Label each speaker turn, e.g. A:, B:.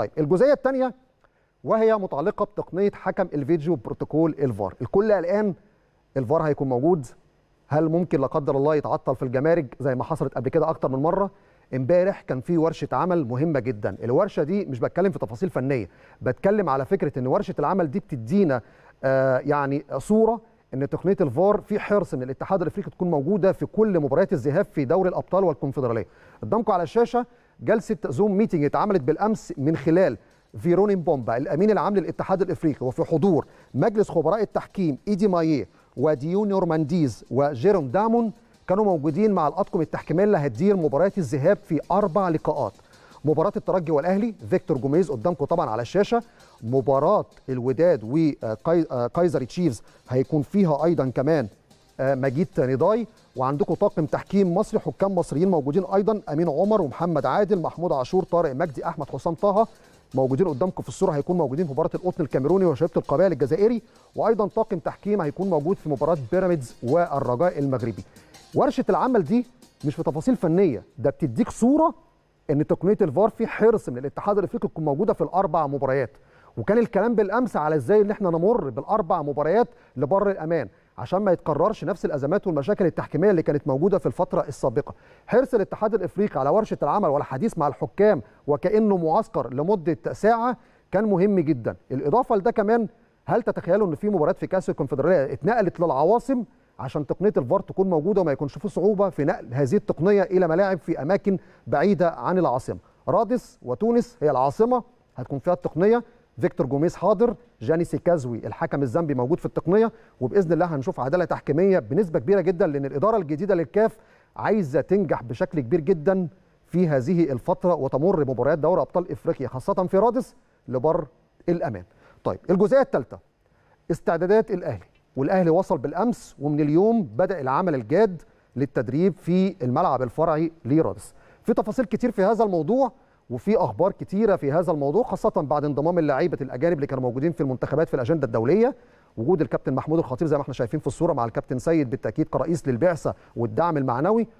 A: طيب الجزئيه الثانيه وهي متعلقه بتقنيه حكم الفيديو بروتوكول الفار الكل الان الفار هيكون موجود هل ممكن لا قدر الله يتعطل في الجمارك زي ما حصلت قبل كده اكتر من مره امبارح كان في ورشه عمل مهمه جدا الورشه دي مش بتكلم في تفاصيل فنيه بتكلم على فكره ان ورشه العمل دي بتدينا آه يعني صوره ان تقنيه الفار في حرص من الاتحاد الافريقي تكون موجوده في كل مباريات الذهاب في دوري الابطال والكونفدراليه قدامكم على الشاشه جلسه زوم ميتنج اتعملت بالامس من خلال فيرونين بومبا الامين العام للاتحاد الافريقي وفي حضور مجلس خبراء التحكيم ايدي مايي وديو نورمانديز وجيروم دامون كانوا موجودين مع الاطقم التحكيميه اللي هتدير مباريات الذهاب في اربع لقاءات مباراه الترجي والاهلي فيكتور جوميز قدامكم طبعا على الشاشه مباراه الوداد وكايزر آه، تشيفز هيكون فيها ايضا كمان مجيد نضاي وعندكم طاقم تحكيم مصري حكام مصريين موجودين ايضا امين عمر ومحمد عادل محمود عاشور طارق مجدي احمد حسام طه موجودين قدامكم في الصوره هيكون موجودين في مباراه القطن الكاميروني وشبيبه القبائل الجزائري وايضا طاقم تحكيم هيكون موجود في مباراه بيراميدز والرجاء المغربي ورشه العمل دي مش في تفاصيل فنيه ده بتديك صوره ان تقنيه الفار في حرص من الاتحاد الافريقي تكون موجوده في الاربع مباريات وكان الكلام بالامس على ازاي ان احنا نمر بالاربع مباريات لبر الامان عشان ما يتكررش نفس الازمات والمشاكل التحكيميه اللي كانت موجوده في الفتره السابقه حرص الاتحاد الافريقي على ورشه العمل والحديث مع الحكام وكانه معسكر لمده ساعه كان مهم جدا الاضافه لده كمان هل تتخيلوا ان في مباريات في كاس الكونفدراليه اتنقلت للعواصم عشان تقنيه الفار تكون موجوده وما يكونش في صعوبه في نقل هذه التقنيه الى ملاعب في اماكن بعيده عن العاصمه رادس وتونس هي العاصمه هتكون فيها التقنيه فيكتور جوميز حاضر جاني سيكازوي الحكم الزامبي موجود في التقنيه وباذن الله هنشوف عداله تحكيميه بنسبه كبيره جدا لان الاداره الجديده للكاف عايزه تنجح بشكل كبير جدا في هذه الفتره وتمر مباريات دوري ابطال افريقيا خاصه في رادس لبر الامان. طيب الجزئيه الثالثه استعدادات الاهلي والاهلي وصل بالامس ومن اليوم بدا العمل الجاد للتدريب في الملعب الفرعي لرادس. في تفاصيل كتير في هذا الموضوع وفي اخبار كتيره في هذا الموضوع خاصه بعد انضمام اللعيبه الاجانب اللي كانوا موجودين في المنتخبات في الاجنده الدوليه وجود الكابتن محمود الخطيب زي ما احنا شايفين في الصوره مع الكابتن سيد بالتاكيد كرئيس للبعثه والدعم المعنوي